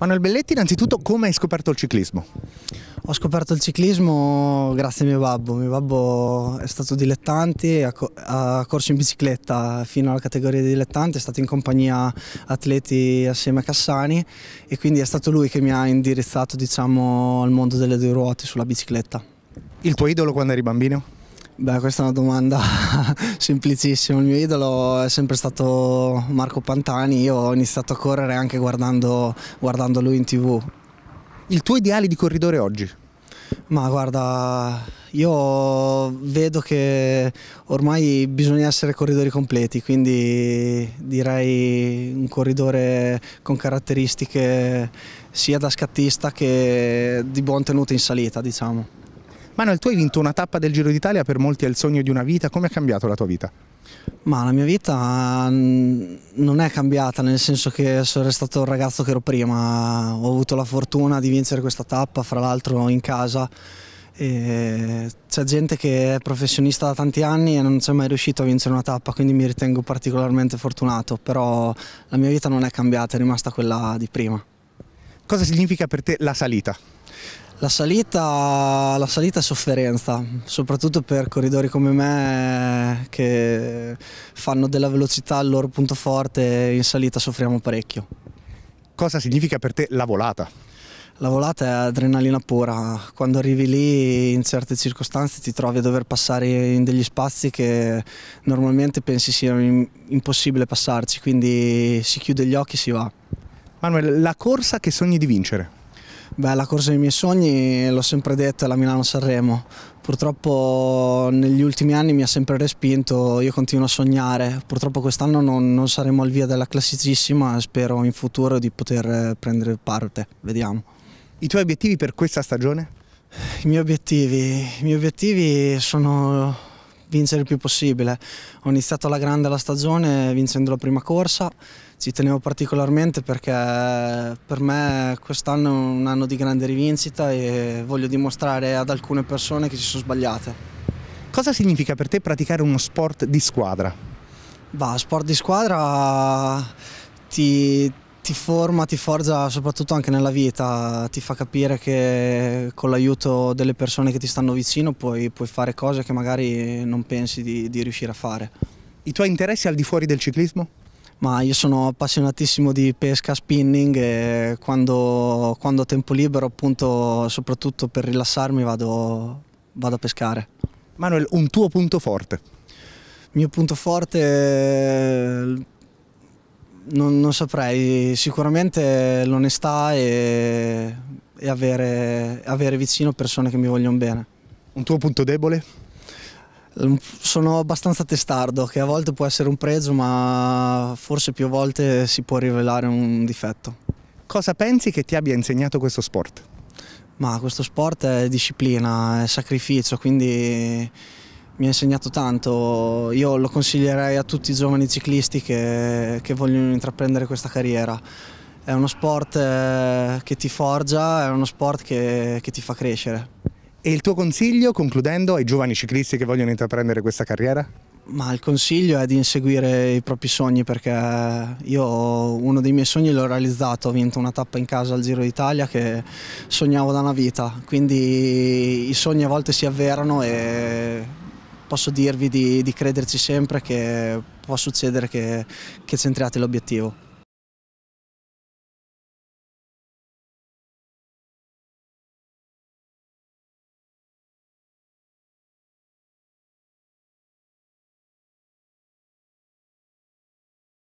Manuel Belletti, innanzitutto come hai scoperto il ciclismo? Ho scoperto il ciclismo grazie a mio babbo, mio babbo è stato dilettante, ha corso in bicicletta fino alla categoria di dilettante, è stato in compagnia atleti assieme a Cassani e quindi è stato lui che mi ha indirizzato diciamo, al mondo delle due ruote sulla bicicletta. Il tuo idolo quando eri bambino? Beh, questa è una domanda semplicissima. Il mio idolo è sempre stato Marco Pantani. Io ho iniziato a correre anche guardando, guardando lui in tv. Il tuo ideale di corridore oggi? Ma guarda, io vedo che ormai bisogna essere corridori completi, quindi direi un corridore con caratteristiche sia da scattista che di buon tenuto in salita, diciamo. Manuel, tu hai vinto una tappa del Giro d'Italia, per molti è il sogno di una vita, come ha cambiato la tua vita? Ma la mia vita mm, non è cambiata, nel senso che sono restato il ragazzo che ero prima, ho avuto la fortuna di vincere questa tappa, fra l'altro in casa, c'è gente che è professionista da tanti anni e non c'è mai riuscito a vincere una tappa, quindi mi ritengo particolarmente fortunato, però la mia vita non è cambiata, è rimasta quella di prima. Cosa significa per te la salita? La salita, la salita è sofferenza, soprattutto per corridori come me che fanno della velocità il loro punto forte, in salita soffriamo parecchio. Cosa significa per te la volata? La volata è adrenalina pura, quando arrivi lì in certe circostanze ti trovi a dover passare in degli spazi che normalmente pensi sia impossibile passarci, quindi si chiude gli occhi e si va. Manuel, la corsa che sogni di vincere? Beh, la corsa dei miei sogni, l'ho sempre detto, è la Milano-Sanremo. Purtroppo negli ultimi anni mi ha sempre respinto, io continuo a sognare. Purtroppo quest'anno non, non, saremo al via della classicissima, spero in futuro di poter eh, prendere parte, vediamo. I tuoi obiettivi per questa stagione? I miei obiettivi, i miei obiettivi sono vincere il più possibile. Ho iniziato alla grande la stagione vincendo la prima corsa, ci tenevo particolarmente perché per me quest'anno è un anno di grande rivincita e voglio dimostrare ad alcune persone che si sono sbagliate. Cosa significa per te praticare uno sport di squadra? Bah, sport di squadra ti ti forma, ti forgia soprattutto anche nella vita, ti fa capire che con l'aiuto delle persone che ti stanno vicino puoi, puoi fare cose che magari non pensi di, di, riuscire a fare. I tuoi interessi al di fuori del ciclismo? Ma io sono appassionatissimo di pesca, spinning e quando, quando ho tempo libero appunto soprattutto per rilassarmi vado, vado a pescare. Manuel, un tuo punto forte? Il mio punto forte È non, non saprei, sicuramente l'onestà e, e avere, avere vicino persone che mi vogliono bene. Un tuo punto debole? Ehm, sono abbastanza testardo, che a volte può essere un pregio, ma forse più volte si può rivelare un difetto. Cosa pensi che ti abbia insegnato questo sport? Ma questo sport è disciplina, è sacrificio, quindi mi ha insegnato tanto, io lo consiglierei a tutti i giovani ciclisti che, che vogliono intraprendere questa carriera. È uno sport eh, che ti forgia, è uno sport che, che ti fa crescere. E il tuo consiglio, concludendo, ai giovani ciclisti che vogliono intraprendere questa carriera? Ma il consiglio è di inseguire i propri sogni perché io uno dei miei sogni l'ho realizzato, ho vinto una tappa in casa al Giro d'Italia che sognavo da una vita, quindi i sogni a volte si avverano e posso dirvi di, di crederci sempre che può succedere che, che centriate l'obiettivo.